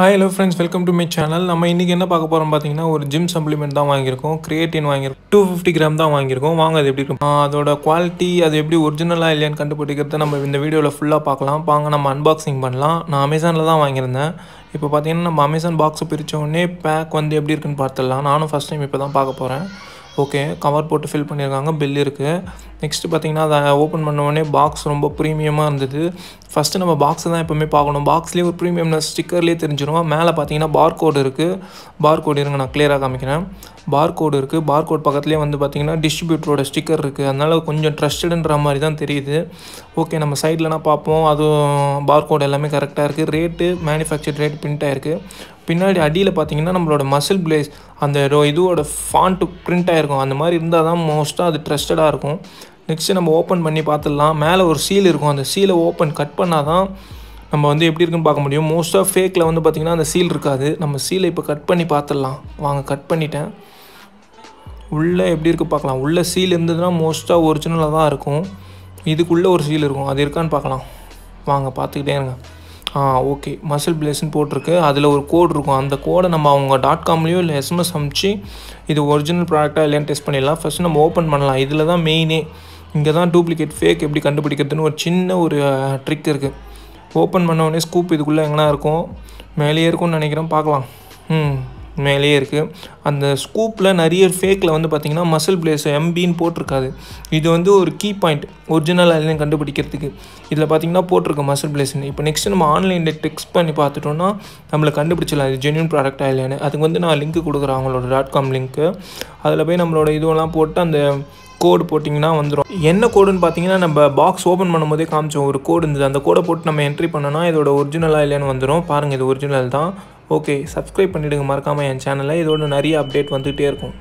hi hello friends welcome to my channel நம்ம இன்றைக்கி என்ன பார்க்க போகிறோம் பார்த்தீங்கன்னா ஒரு ஜிம் சப்ளிமெண்ட் தான் வாங்கியிருக்கோம் கிரியேட்டின் வாங்கியிருக்கோம் டூ ஃபிஃப்டி கிராம் தான் வாங்கியிருக்கோம் வாங்க அது எப்படி இருக்கும் அதோட குவாலிட்டி அது எப்படி ஒரிஜினலாக இல்லையான்னு கண்டுபிடிக்கிறத நம்ம இந்த வீடியோவில் ஃபுல்லாக பார்க்கலாம் வாங்க நம்ம அன்பாக்சிங் பண்ணலாம் நான் அமேசானில் தான் வாங்கியிருந்தேன் இப்போ பார்த்தீங்கன்னா நம்ம அமேசான் பாக்ஸை உடனே பேக் வந்து எப்படி இருக்குன்னு பார்த்துடலாம் நானும் ஃபஸ்ட் டைம் இப்போ தான் பார்க்க போகிறேன் ஓகே கவர் போட்டு ஃபில் பண்ணியிருக்காங்க பில் இருக்குது நெக்ஸ்ட்டு பார்த்திங்கன்னா அதை ஓப்பன் பண்ணோடனே பாக்ஸ் ரொம்ப ப்ரீமியமாக இருந்தது ஃபஸ்ட்டு நம்ம பாக்ஸை தான் எப்போவுமே பார்க்கணும் பாக்ஸ்லேயே ஒரு ப்ரீமியம்னா ஸ்டிக்கர்லேயே தெரிஞ்சிடும் மேலே பார்த்தீங்கன்னா பார் கோடு இருக்குது பார் கோடு இருங்க நான் கிளியராக காமிக்கிறேன் பார் கோடு இருக்குது பார் கோட் பக்கத்துலேயே வந்து பார்த்திங்கன்னா டிஸ்ட்ரிபியூட்டரோட ஸ்டிக்கர் இருக்குது அதனால் கொஞ்சம் ட்ரஸ்டடுன்ற மாதிரி தான் தெரியுது ஓகே நம்ம சைட்லனா பார்ப்போம் அதுவும் பார் கோட் எல்லாமே கரெக்டாக இருக்குது ரேட்டு மேனுஃபேக்சர் ரேட் பிரிண்ட் ஆகிருக்கு பின்னாடி அடியில் பார்த்தீங்கன்னா நம்மளோட மசில் பிளேஸ் அந்த இதுவோட ஃபாண்ட்டு பிரிண்ட் ஆகிருக்கும் அந்த மாதிரி இருந்தால் தான் மோஸ்ட்டாக அது ட்ரஸ்டடாக இருக்கும் நெக்ஸ்ட்டு நம்ம ஓப்பன் பண்ணி பார்த்துடலாம் மேலே ஒரு சீல் இருக்கும் அந்த சீலை ஓப்பன் கட் பண்ணால் தான் நம்ம வந்து எப்படி இருக்குன்னு பார்க்க முடியும் மோஸ்ட் ஆஃப் ஃபேக்கில் வந்து பார்த்திங்கன்னா அந்த சீல் இருக்காது நம்ம சீலை இப்போ கட் பண்ணி பார்த்துடலாம் வாங்க கட் பண்ணிட்டேன் உள்ளே எப்படி இருக்குது பார்க்கலாம் உள்ளே சீல் இருந்ததுன்னா மோஸ்ட்டாக ஒரிஜினலாக தான் இருக்கும் இதுக்குள்ளே ஒரு சீல் இருக்கும் அது இருக்கான்னு பார்க்கலாம் வாங்க பார்த்துக்கிட்டே இருங்க ஆ ஓகே மசில் பிளேஸ்ன்னு போட்டிருக்கு அதில் ஒரு கோடு இருக்கும் அந்த கோடை நம்ம அவங்க டாட் காம்லேயோ இல்லை எஸ்எம்எஸ் அமுச்சு இது ஒரிஜினல் ப்ராடக்டாக இல்லையான்னு டெஸ்ட் பண்ணிடலாம் ஃபஸ்ட்டு நம்ம ஓப்பன் பண்ணலாம் இதில் தான் மெயினே இங்கே தான் டூப்ளிகேட் ஃபேக் எப்படி கண்டுபிடிக்கிறதுன்னு ஒரு சின்ன ஒரு ட்ரிக் இருக்குது ஓப்பன் பண்ணோடனே ஸ்கூப் இதுக்குள்ளே எங்கன்னா இருக்கும் மேலேயே இருக்கும்னு நினைக்கிறேன் பார்க்கலாம் ம் மேலேயே இருக்குது அந்த ஸ்கூப்பில் நிறைய ஃபேக்கில் வந்து பார்த்திங்கன்னா மசில் பிளேஸ் எம்பின்னு போட்டிருக்காது இது வந்து ஒரு கீ பாயிண்ட் ஒரிஜினல் அதுலேயும் கண்டுபிடிக்கிறதுக்கு இதில் பார்த்திங்கன்னா போட்டிருக்கு மசில் பிளேஸ்னு இப்போ நெக்ஸ்ட்டு நம்ம ஆன்லைனில் டெக்ஸ்ட் பண்ணி பார்த்துட்டோன்னா நம்மளை கண்டுபிடிச்சிடலாம் இது ஜென்யூன் ப்ராடக்டாக இல்லைன்னு அதுக்கு வந்து நான் லிங்க் கொடுக்குறேன் அவங்களோட டாட் காம் லிங்க்கு அதில் போய் நம்மளோட இதுவெல்லாம் போட்டு அந்த கோடு போட்டிங்கன்னா வந்துடும் என்ன கோடுன்னு பார்த்தீங்கன்னா நம்ம பாக்ஸ் ஓப்பன் பண்ணும்போதே காமிச்சோம் ஒரு கோடு இருந்தது அந்த கோடை போட்டு நம்ம என்ட்ரி பண்ணோன்னா இதோட ஒரிஜினலாக இல்லைன்னு வந்துடும் பாருங்கள் இது ஒரிஜினல் தான் ஓகே சப்ஸ்கிரைப் பண்ணிவிடுங்க மறக்காமல் என் சேனலில் இதோட நிறைய அப்டேட் வந்துகிட்டே இருக்கும்